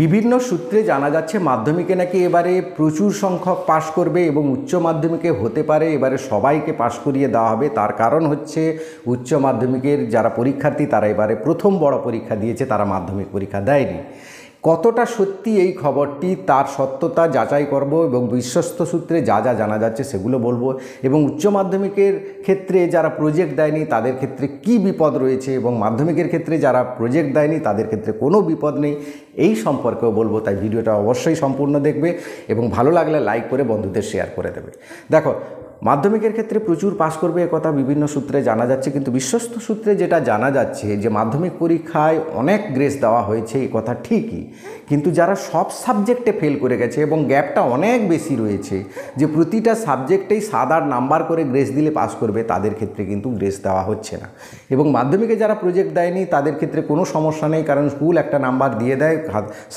বিভিন্ন সূত্রে জানা যাচ্ছে মাধ্যমিকে নাকি এবারে প্রচুর সংখ্যক পাশ করবে এবং উচ্চ মাধ্যমিকে হতে পারে এবারে সবাইকে পাশ করিয়ে দেওয়া হবে তার কারণ হচ্ছে উচ্চ মাধ্যমিকের যারা পরীক্ষার্থী তারা এবারে প্রথম বড় পরীক্ষা দিয়েছে তারা মাধ্যমিক পরীক্ষা দেয়নি কতটা সত্যি এই খবরটি তার সত্যতা যাচাই করব এবং বিশ্বস্ত সূত্রে যা যা জানা যাচ্ছে সেগুলো বলবো এবং উচ্চ মাধ্যমিকের ক্ষেত্রে যারা প্রজেক্ট দেয়নি তাদের ক্ষেত্রে কি বিপদ রয়েছে এবং মাধ্যমিকের ক্ষেত্রে যারা প্রজেক্ট দেয়নি তাদের ক্ষেত্রে কোনো বিপদ নেই এই সম্পর্কেও বলবো তাই ভিডিওটা অবশ্যই সম্পূর্ণ দেখবে এবং ভালো লাগলে লাইক করে বন্ধুদের শেয়ার করে দেবে দেখো মাধ্যমিকের ক্ষেত্রে প্রচুর পাশ করবে কথা বিভিন্ন সূত্রে জানা যাচ্ছে কিন্তু বিশ্বস্ত সূত্রে যেটা জানা যাচ্ছে যে মাধ্যমিক পরীক্ষায় অনেক গ্রেস দেওয়া হয়েছে এই কথা ঠিকই কিন্তু যারা সব সাবজেক্টে ফেল করে গেছে এবং গ্যাপটা অনেক বেশি রয়েছে যে প্রতিটা সাবজেক্টেই সাত আট নাম্বার করে গ্রেস দিলে পাস করবে তাদের ক্ষেত্রে কিন্তু গ্রেস দেওয়া হচ্ছে না এবং মাধ্যমিকে যারা প্রজেক্ট দেয়নি তাদের ক্ষেত্রে কোনো সমস্যা নেই কারণ স্কুল একটা নাম্বার দিয়ে দেয়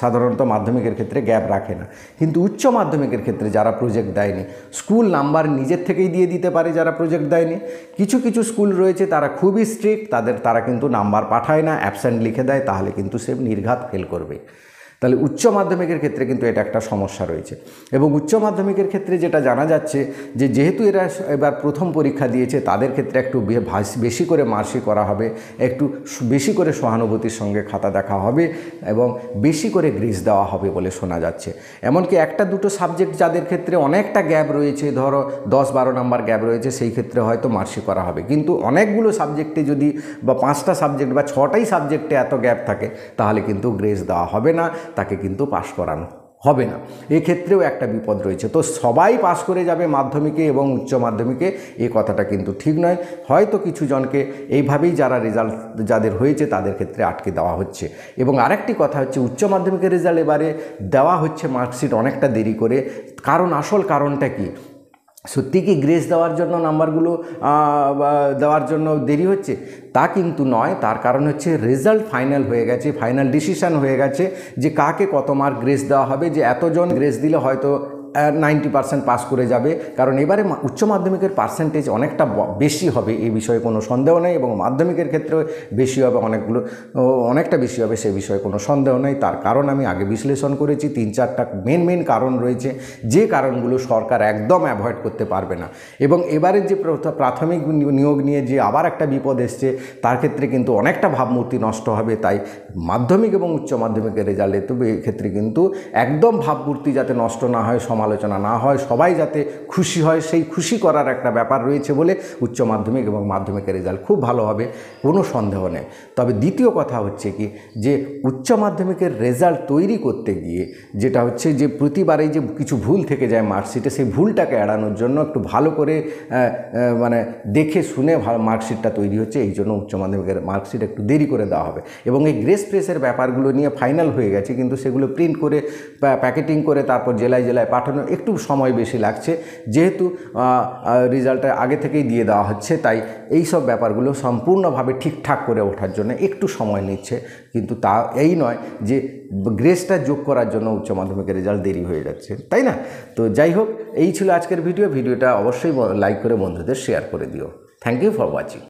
সাধারণত মাধ্যমিকের ক্ষেত্রে গ্যাপ রাখে না কিন্তু উচ্চ মাধ্যমিকের ক্ষেত্রে যারা প্রজেক্ট দেয়নি স্কুল নাম্বার নিজের থেকে থেকেই দিয়ে দিতে পারে যারা প্রজেক্ট দেয়নি কিছু কিছু স্কুল রয়েছে তারা খুবই স্ট্রিক্ট তাদের তারা কিন্তু নাম্বার পাঠায় না অ্যাবসেন্ট লিখে দেয় তাহলে কিন্তু সে নির্ঘাত ফেল করবে তাহলে উচ্চ মাধ্যমিকের ক্ষেত্রে কিন্তু এটা একটা সমস্যা রয়েছে এবং উচ্চ মাধ্যমিকের ক্ষেত্রে যেটা জানা যাচ্ছে যে যেহেতু এরা এবার প্রথম পরীক্ষা দিয়েছে তাদের ক্ষেত্রে একটু বেশি করে মার্সি করা হবে একটু বেশি করে সহানুভূতির সঙ্গে খাতা দেখা হবে এবং বেশি করে গ্রিস দেওয়া হবে বলে শোনা যাচ্ছে এমনকি একটা দুটো সাবজেক্ট যাদের ক্ষেত্রে অনেকটা গ্যাপ রয়েছে ধরো দশ বারো নাম্বার গ্যাপ রয়েছে সেই ক্ষেত্রে হয়তো মার্সি করা হবে কিন্তু অনেকগুলো সাবজেক্টে যদি বা পাঁচটা সাবজেক্ট বা ছটাই সাবজেক্টে এত গ্যাপ থাকে তাহলে কিন্তু গ্রেস দেওয়া হবে না তাকে কিন্তু পাশ করানো হবে না এক্ষেত্রেও একটা বিপদ রয়েছে তো সবাই পাশ করে যাবে মাধ্যমিকে এবং উচ্চ মাধ্যমিকে এ কথাটা কিন্তু ঠিক নয় হয়তো কিছু জনকে এইভাবেই যারা রেজাল্ট যাদের হয়েছে তাদের ক্ষেত্রে আটকে দেওয়া হচ্ছে এবং আরেকটি কথা হচ্ছে উচ্চ মাধ্যমিকের রেজাল্ট এবারে দেওয়া হচ্ছে মার্কশিট অনেকটা দেরি করে কারণ আসল কারণটা কি সত্যি কি গ্রেস দেওয়ার জন্য নাম্বারগুলো দেওয়ার জন্য দেরি হচ্ছে তা কিন্তু নয় তার কারণ হচ্ছে রেজাল্ট ফাইনাল হয়ে গেছে ফাইনাল ডিসিশান হয়ে গেছে যে কাকে কত মার্ক গ্রেস দেওয়া হবে যে এতজন গ্রেস দিলে হয়তো নাইনটি পার্সেন্ট পাস করে যাবে কারণ এবারে উচ্চ মাধ্যমিকের পার্সেন্টেজ অনেকটা বেশি হবে এই বিষয়ে কোনো সন্দেহ নেই এবং মাধ্যমিকের ক্ষেত্রেও বেশি হবে অনেকগুলো অনেকটা বেশি হবে সে বিষয়ে কোনো সন্দেহ নেই তার কারণ আমি আগে বিশ্লেষণ করেছি তিন চারটা মেন মেন কারণ রয়েছে যে কারণগুলো সরকার একদম অ্যাভয়েড করতে পারবে না এবং এবারের যে প্রাথমিক নিয়োগ নিয়ে যে আবার একটা বিপদ এসছে তার ক্ষেত্রে কিন্তু অনেকটা ভাবমূর্তি নষ্ট হবে তাই মাধ্যমিক এবং উচ্চ মাধ্যমিকের রেজাল্টে তো ক্ষেত্রে কিন্তু একদম ভাবমূর্তি যাতে নষ্ট না হয় সমাজ সমালোচনা না হয় সবাই যাতে খুশি হয় সেই খুশি করার একটা ব্যাপার রয়েছে বলে উচ্চ মাধ্যমিক এবং মাধ্যমিকের রেজাল্ট খুব ভালো হবে কোনো সন্দেহ নেই তবে দ্বিতীয় কথা হচ্ছে কি যে উচ্চ মাধ্যমিকের রেজাল্ট তৈরি করতে গিয়ে যেটা হচ্ছে যে প্রতিবারেই যে কিছু ভুল থেকে যায় মার্কশিটে সেই ভুলটাকে এড়ানোর জন্য একটু ভালো করে মানে দেখে শুনে মার্কশিটটা তৈরি হচ্ছে এই জন্য উচ্চ মাধ্যমিকের মার্কশিট একটু দেরি করে দেওয়া হবে এবং এই গ্রেস প্রেসের ব্যাপারগুলো নিয়ে ফাইনাল হয়ে গেছে কিন্তু সেগুলো প্রিন্ট করে প্যাকেটিং করে তারপর জেলায় জেলায় পাঠানো জন্য একটু সময় বেশি লাগছে যেহেতু রেজাল্টটা আগে থেকেই দিয়ে দেওয়া হচ্ছে তাই এই সব ব্যাপারগুলো সম্পূর্ণভাবে ঠিকঠাক করে ওঠার জন্য একটু সময় নিচ্ছে কিন্তু তা এই নয় যে গ্রেসটা যোগ করার জন্য উচ্চ মাধ্যমিকের রেজাল্ট দেরি হয়ে যাচ্ছে তাই না তো যাই হোক এই ছিল আজকের ভিডিও ভিডিওটা অবশ্যই লাইক করে বন্ধুদের শেয়ার করে দিও থ্যাংক ইউ ফর ওয়াচিং